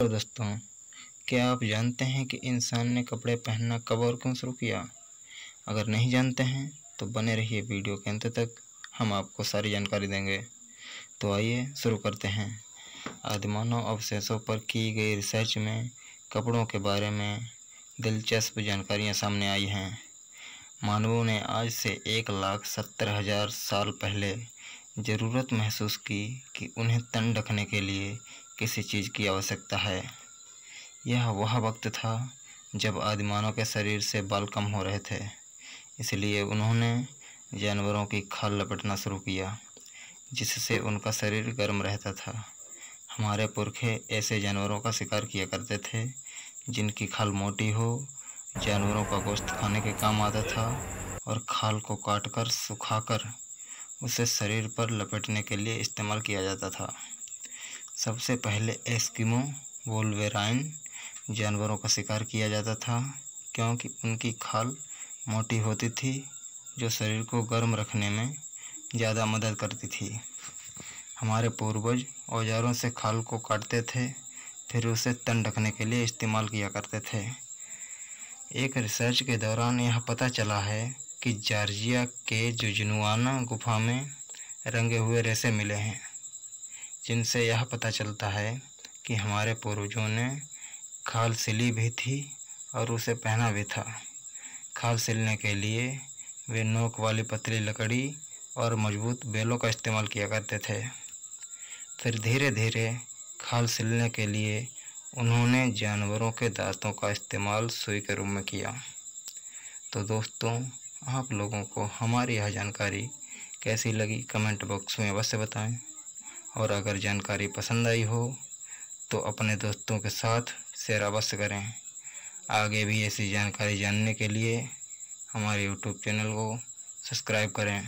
तो दोस्तों क्या आप जानते हैं कि इंसान ने कपड़े पहनना कब और क्यों शुरू किया अगर नहीं जानते हैं तो बने रहिए वीडियो के अंत तक हम आपको सारी जानकारी देंगे तो आइए शुरू करते हैं आदिमानव अवशेषों पर की गई रिसर्च में कपड़ों के बारे में दिलचस्प जानकारियां सामने आई हैं मानवों ने आज से एक लाख सत्तर हज़ार साल पहले ज़रूरत महसूस की कि उन्हें तन ढकने के लिए किसी चीज़ की आवश्यकता है यह वह वक्त था जब आदिमानों के शरीर से बाल कम हो रहे थे इसलिए उन्होंने जानवरों की खाल लपेटना शुरू किया जिससे उनका शरीर गर्म रहता था हमारे पुरखे ऐसे जानवरों का शिकार किया करते थे जिनकी खाल मोटी हो जानवरों का गोश्त खाने के काम आता था और खाल को काटकर सुखाकर उसे शरीर पर लपेटने के लिए इस्तेमाल किया जाता था सबसे पहले एस्किमो वोल्वेराइन जानवरों का शिकार किया जाता था क्योंकि उनकी खाल मोटी होती थी जो शरीर को गर्म रखने में ज़्यादा मदद करती थी हमारे पूर्वज औजारों से खाल को काटते थे फिर उसे तन ढकने के लिए इस्तेमाल किया करते थे एक रिसर्च के दौरान यह पता चला है कि जार्जिया के जुजनुआना गुफा में रंगे हुए रेसे मिले हैं जिनसे यह पता चलता है कि हमारे पूर्वजों ने खाल सिली भी थी और उसे पहना भी था खाल सिलने के लिए वे नोक वाली पतली लकड़ी और मजबूत बेलों का इस्तेमाल किया करते थे फिर धीरे धीरे खाल सिलने के लिए उन्होंने जानवरों के दांतों का इस्तेमाल सुई के रूप में किया तो दोस्तों आप लोगों को हमारी यह जानकारी कैसी लगी कमेंट बॉक्स में अवश्य बताएं और अगर जानकारी पसंद आई हो तो अपने दोस्तों के साथ शेयर अवश्य करें आगे भी ऐसी जानकारी जानने के लिए हमारे यूट्यूब चैनल को सब्सक्राइब करें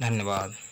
धन्यवाद